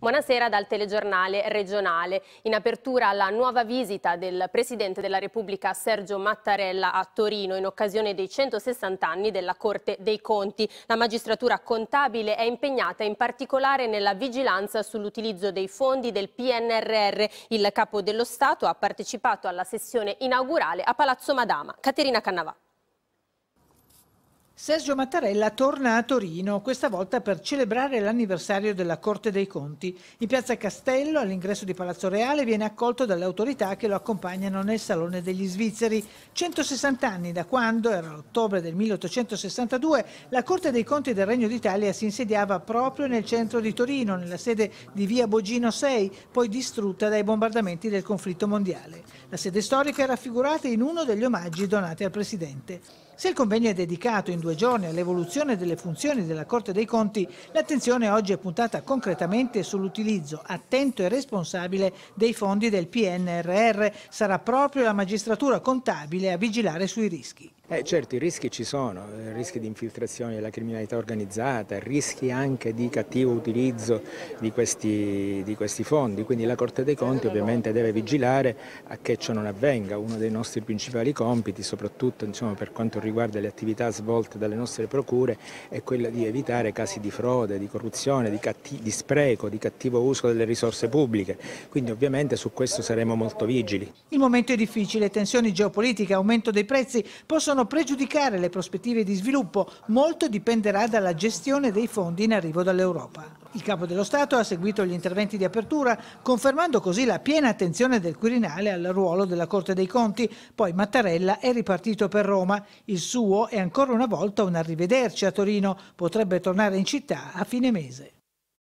Buonasera dal telegiornale regionale. In apertura alla nuova visita del Presidente della Repubblica Sergio Mattarella a Torino in occasione dei 160 anni della Corte dei Conti. La magistratura contabile è impegnata in particolare nella vigilanza sull'utilizzo dei fondi del PNRR. Il Capo dello Stato ha partecipato alla sessione inaugurale a Palazzo Madama. Caterina Cannavà. Sergio Mattarella torna a Torino, questa volta per celebrare l'anniversario della Corte dei Conti. In piazza Castello, all'ingresso di Palazzo Reale, viene accolto dalle autorità che lo accompagnano nel Salone degli Svizzeri. 160 anni da quando, era l'ottobre del 1862, la Corte dei Conti del Regno d'Italia si insediava proprio nel centro di Torino, nella sede di via Bogino 6, poi distrutta dai bombardamenti del conflitto mondiale. La sede storica è raffigurata in uno degli omaggi donati al Presidente. Se il convegno è dedicato in due giorni all'evoluzione delle funzioni della Corte dei Conti, l'attenzione oggi è puntata concretamente sull'utilizzo attento e responsabile dei fondi del PNRR. Sarà proprio la magistratura contabile a vigilare sui rischi. Eh, certo, i rischi ci sono, eh, rischi di infiltrazione della criminalità organizzata, rischi anche di cattivo utilizzo di questi, di questi fondi, quindi la Corte dei Conti ovviamente deve vigilare a che ciò non avvenga, uno dei nostri principali compiti, soprattutto insomma, per quanto riguarda riguarda le attività svolte dalle nostre procure è quella di evitare casi di frode, di corruzione, di, di spreco, di cattivo uso delle risorse pubbliche. Quindi ovviamente su questo saremo molto vigili. Il momento è difficile, tensioni geopolitiche, aumento dei prezzi possono pregiudicare le prospettive di sviluppo. Molto dipenderà dalla gestione dei fondi in arrivo dall'Europa. Il capo dello Stato ha seguito gli interventi di apertura, confermando così la piena attenzione del Quirinale al ruolo della Corte dei Conti. Poi Mattarella è ripartito per Roma. Il suo è ancora una volta un arrivederci a Torino. Potrebbe tornare in città a fine mese.